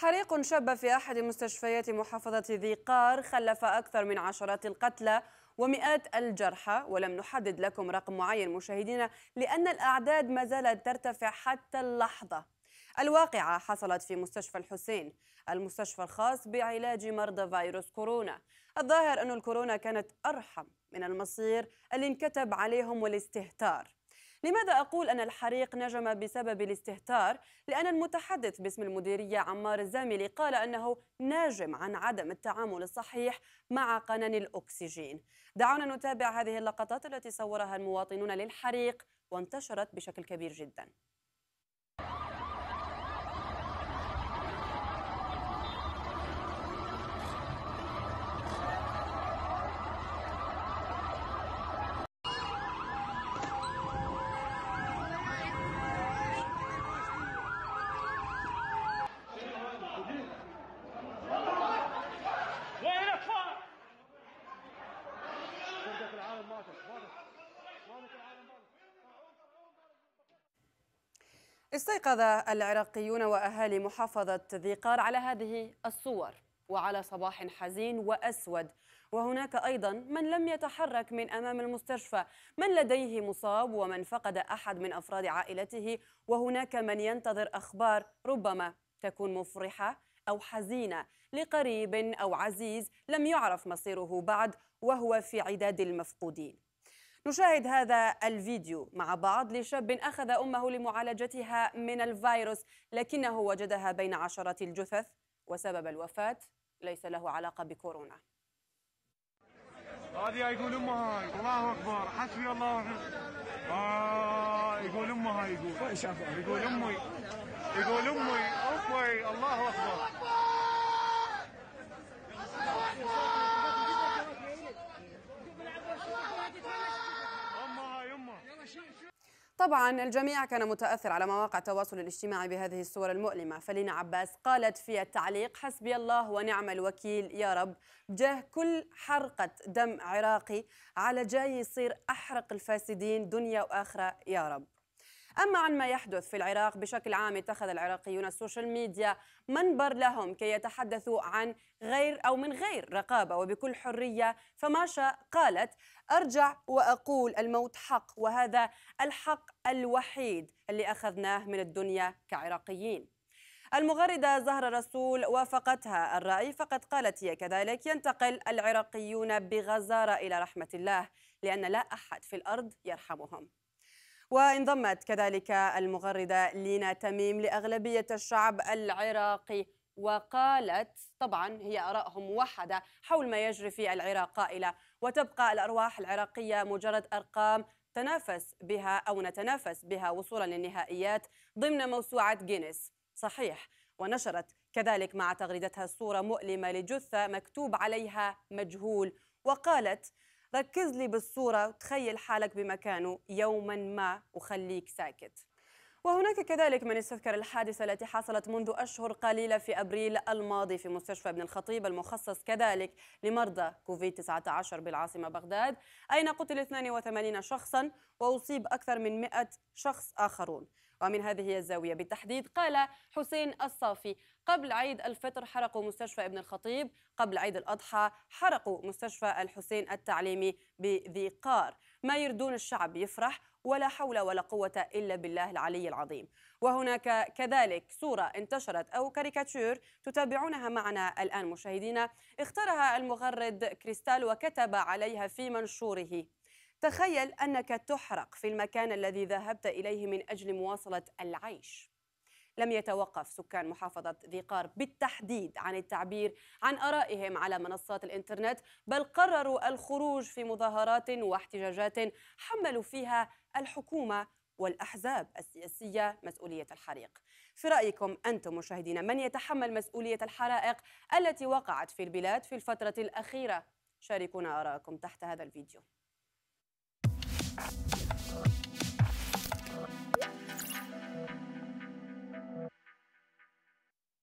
حريق شب في أحد مستشفيات محافظة ذي قار خلف أكثر من عشرات القتلى ومئات الجرحى ولم نحدد لكم رقم معين مشاهدينا لأن الأعداد ما زالت ترتفع حتى اللحظة الواقعة حصلت في مستشفى الحسين المستشفى الخاص بعلاج مرضى فيروس كورونا الظاهر أن الكورونا كانت أرحم من المصير اللي انكتب عليهم والاستهتار لماذا أقول أن الحريق نجم بسبب الاستهتار؟ لأن المتحدث باسم المديرية عمار الزاملي قال أنه ناجم عن عدم التعامل الصحيح مع قنن الأكسجين دعونا نتابع هذه اللقطات التي صورها المواطنون للحريق وانتشرت بشكل كبير جداً استيقظ العراقيون وأهالي محافظة ذي قار على هذه الصور وعلى صباح حزين وأسود وهناك أيضا من لم يتحرك من أمام المستشفى من لديه مصاب ومن فقد أحد من أفراد عائلته وهناك من ينتظر أخبار ربما تكون مفرحة أو حزينة لقريب أو عزيز لم يعرف مصيره بعد وهو في عداد المفقودين نشاهد هذا الفيديو مع بعض لشاب أخذ أمه لمعالجتها من الفيروس لكنه وجدها بين عشرات الجثث وسبب الوفاة ليس له علاقة بكورونا هذه يقول امها الله اكبر حسبي الله ونعم آه يقول امها يقول يقول امي يقول امي امي الله اكبر الله اكبر طبعا الجميع كان متأثر على مواقع التواصل الاجتماعي بهذه الصور المؤلمة فلينا عباس قالت في التعليق حسبي الله ونعم الوكيل يا رب جاه كل حرقة دم عراقي على جاي يصير أحرق الفاسدين دنيا وآخرة يا رب أما عن ما يحدث في العراق بشكل عام اتخذ العراقيون السوشيال ميديا منبر لهم كي يتحدثوا عن غير أو من غير رقابة وبكل حرية فماشا قالت أرجع وأقول الموت حق وهذا الحق الوحيد اللي أخذناه من الدنيا كعراقيين المغردة زهرة رسول وافقتها الرأي فقد قالت هي كذلك ينتقل العراقيون بغزارة إلى رحمة الله لأن لا أحد في الأرض يرحمهم وانضمت كذلك المغردة لينا تميم لأغلبية الشعب العراقي وقالت طبعا هي آرائهم موحدة حول ما يجري في العراق قائلة وتبقى الأرواح العراقية مجرد أرقام تنافس بها أو نتنافس بها وصولا للنهائيات ضمن موسوعة جينيس صحيح ونشرت كذلك مع تغريدتها صورة مؤلمة لجثة مكتوب عليها مجهول وقالت ركز لي بالصورة وتخيل حالك بمكانه يوما ما وخليك ساكت وهناك كذلك من استذكر الحادثة التي حصلت منذ أشهر قليلة في أبريل الماضي في مستشفى ابن الخطيب المخصص كذلك لمرضى كوفيد-19 بالعاصمة بغداد أين قتل 82 شخصا وأصيب أكثر من 100 شخص آخرون ومن هذه الزاوية بالتحديد قال حسين الصافي قبل عيد الفطر حرقوا مستشفى ابن الخطيب قبل عيد الأضحى حرقوا مستشفى الحسين التعليمي بذي قار ما يردون الشعب يفرح ولا حول ولا قوة إلا بالله العلي العظيم وهناك كذلك صورة انتشرت أو كاريكاتشور تتابعونها معنا الآن مشاهدينا اختارها المغرد كريستال وكتب عليها في منشوره تخيل أنك تحرق في المكان الذي ذهبت إليه من أجل مواصلة العيش لم يتوقف سكان محافظة ذي قار بالتحديد عن التعبير عن آرائهم على منصات الإنترنت بل قرروا الخروج في مظاهرات واحتجاجات حملوا فيها الحكومة والأحزاب السياسية مسؤولية الحريق في رأيكم أنتم مشاهدين من يتحمل مسؤولية الحرائق التي وقعت في البلاد في الفترة الأخيرة شاركونا آراءكم تحت هذا الفيديو Thank you.